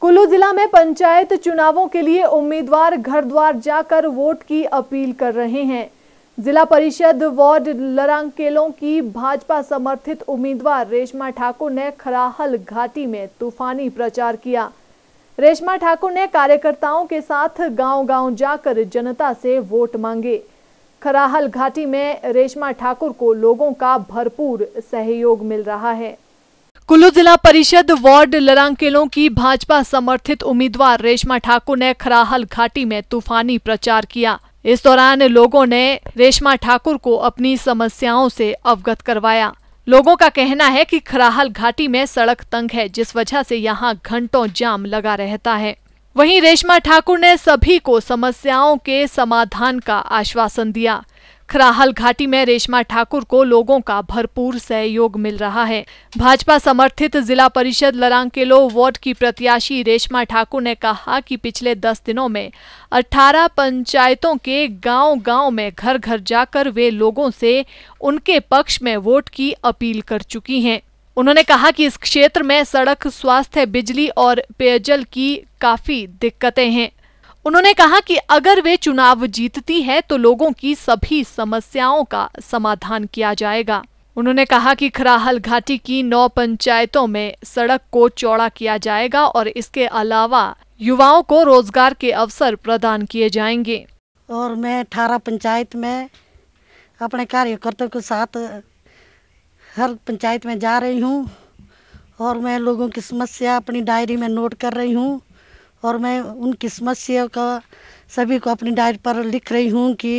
कुल्लू जिला में पंचायत चुनावों के लिए उम्मीदवार घर द्वार जाकर वोट की अपील कर रहे हैं जिला परिषद वार्ड लरांगकेलों की भाजपा समर्थित उम्मीदवार रेशमा ठाकुर ने खराहल घाटी में तूफानी प्रचार किया रेशमा ठाकुर ने कार्यकर्ताओं के साथ गांव-गांव जाकर जनता से वोट मांगे खराहल घाटी में रेशमा ठाकुर को लोगों का भरपूर सहयोग मिल रहा है कुल्लू जिला परिषद वार्ड लरांकेलों की भाजपा समर्थित उम्मीदवार रेशमा ठाकुर ने खराहल घाटी में तूफानी प्रचार किया इस दौरान लोगों ने रेशमा ठाकुर को अपनी समस्याओं से अवगत करवाया लोगों का कहना है कि खराहल घाटी में सड़क तंग है जिस वजह से यहां घंटों जाम लगा रहता है वहीं रेशमा ठाकुर ने सभी को समस्याओं के समाधान का आश्वासन दिया खराहल घाटी में रेशमा ठाकुर को लोगों का भरपूर सहयोग मिल रहा है भाजपा समर्थित जिला परिषद लरांकेलो वार्ड की प्रत्याशी रेशमा ठाकुर ने कहा कि पिछले दस दिनों में 18 पंचायतों के गांव-गांव में घर घर जाकर वे लोगों से उनके पक्ष में वोट की अपील कर चुकी हैं उन्होंने कहा कि इस क्षेत्र में सड़क स्वास्थ्य बिजली और पेयजल की काफी दिक्कतें हैं उन्होंने कहा कि अगर वे चुनाव जीतती है तो लोगों की सभी समस्याओं का समाधान किया जाएगा उन्होंने कहा कि खराहल घाटी की नौ पंचायतों में सड़क को चौड़ा किया जाएगा और इसके अलावा युवाओं को रोजगार के अवसर प्रदान किए जाएंगे और मैं अठारह पंचायत में अपने कार्यकर्ताओं के साथ हर पंचायत में जा रही हूँ और मैं लोगों की समस्या अपनी डायरी में नोट कर रही हूँ और मैं उन किस्मत से का सभी को अपनी डायरी पर लिख रही हूँ कि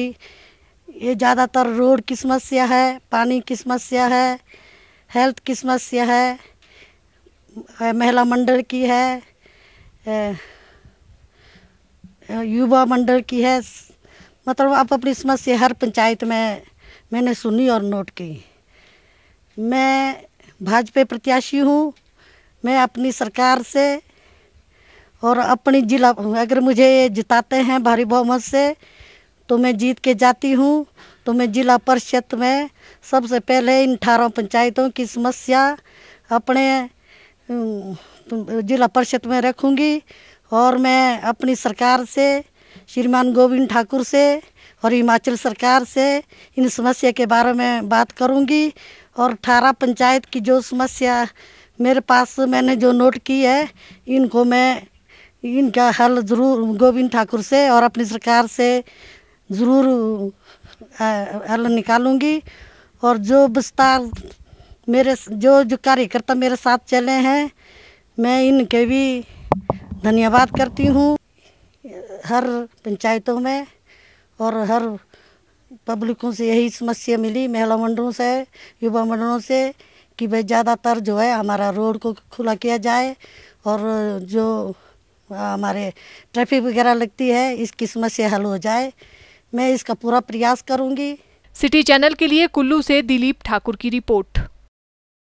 ये ज़्यादातर रोड की समस्या है पानी की समस्या है हेल्थ की समस्या है महिला मंडल की है युवा मंडल की है मतलब आप अपनी समस्या हर पंचायत में मैंने सुनी और नोट की मैं भाजपा प्रत्याशी हूँ मैं अपनी सरकार से और अपनी जिला अगर मुझे जिताते हैं भारी बहुमत से तो मैं जीत के जाती हूँ तो मैं जिला परिषद में सबसे पहले इन अठारह पंचायतों की समस्या अपने जिला परिषद में रखूँगी और मैं अपनी सरकार से श्रीमान गोविंद ठाकुर से और हिमाचल सरकार से इन समस्या के बारे में बात करूंगी और अठारह पंचायत की जो समस्या मेरे पास मैंने जो नोट की है इनको मैं इनका हल ज़रूर गोविंद ठाकुर से और अपनी सरकार से ज़रूर हल निकालूंगी और जो विस्तार मेरे जो जो कार्यकर्ता मेरे साथ चले हैं मैं इनके भी धन्यवाद करती हूँ हर पंचायतों में और हर पब्लिकों से यही समस्या मिली महिला मंडलों से युवा मंडलों से कि भाई ज़्यादातर जो है हमारा रोड को खुला किया जाए और जो हमारे ट्रैफिक वगैरह लगती है इसकी समस्या हल हो जाए मैं इसका पूरा प्रयास करूँगी सिटी चैनल के लिए कुल्लू से दिलीप ठाकुर की रिपोर्ट